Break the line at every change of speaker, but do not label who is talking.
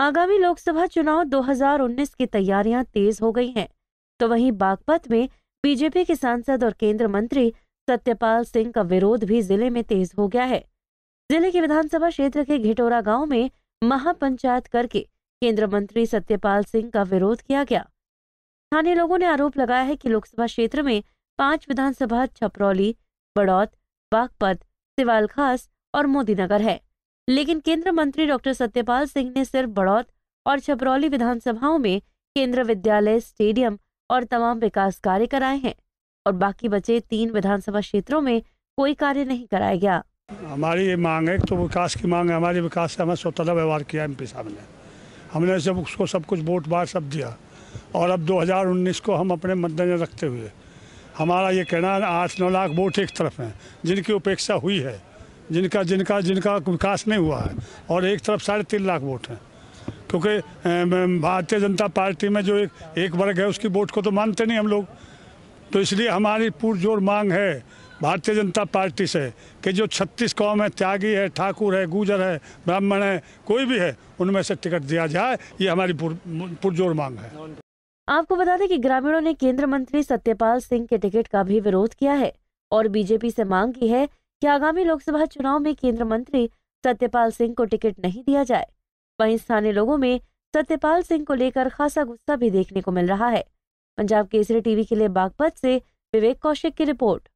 आगामी लोकसभा चुनाव 2019 की तैयारियां तेज हो गई हैं तो वहीं बागपत में बीजेपी के सांसद और केंद्र मंत्री सत्यपाल सिंह का विरोध भी जिले में तेज हो गया है जिले के विधानसभा क्षेत्र के घिटोरा गांव में महापंचायत करके केंद्र मंत्री सत्यपाल सिंह का विरोध किया गया स्थानीय लोगों ने आरोप लगाया है कि लोकसभा क्षेत्र में पांच विधानसभा छपरौली बड़ौत बागपत सिवालखास और मोदीनगर है लेकिन केंद्र मंत्री डॉक्टर सत्यपाल सिंह ने सिर्फ बड़ौत और छपरौली विधानसभाओं में केंद्र विद्यालय स्टेडियम और तमाम विकास कार्य कराए हैं और बाकी बचे तीन विधानसभा क्षेत्रों में कोई कार्य नहीं कराया गया
हमारी ये मांग है तो विकास की मांग है हमारे विकास से हमें स्वतः व्यवहार किया एम साहब ने हमने सब उसको सब कुछ वोट बार सब दिया और अब 2019 को हम अपने मद्देनजर रखते हुए हमारा ये कहना है आठ नौ लाख वोट एक तरफ हैं जिनकी उपेक्षा हुई है जिनका जिनका जिनका विकास नहीं हुआ है और एक तरफ साढ़े तीन लाख वोट हैं क्योंकि भारतीय जनता पार्टी में जो एक एक वर्ग है उसकी वोट को तो मानते नहीं हम लोग तो इसलिए हमारी पुरजोर मांग है भारतीय जनता पार्टी से कि जो 36 कौम है त्यागी है ठाकुर है गुजर है ब्राह्मण है कोई भी है उनमें से टिकट दिया जाए ये हमारी पुरजोर मांग है
आपको बता दें कि ग्रामीणों ने केंद्र मंत्री सत्यपाल सिंह के टिकट का भी विरोध किया है और बीजेपी से मांग की है कि आगामी लोकसभा चुनाव में केंद्र मंत्री सत्यपाल सिंह को टिकट नहीं दिया जाए वहीं स्थानीय लोगों में सत्यपाल सिंह को लेकर खासा गुस्सा भी देखने को मिल रहा है पंजाब केसरी टीवी के लिए बागपत से विवेक कौशिक की रिपोर्ट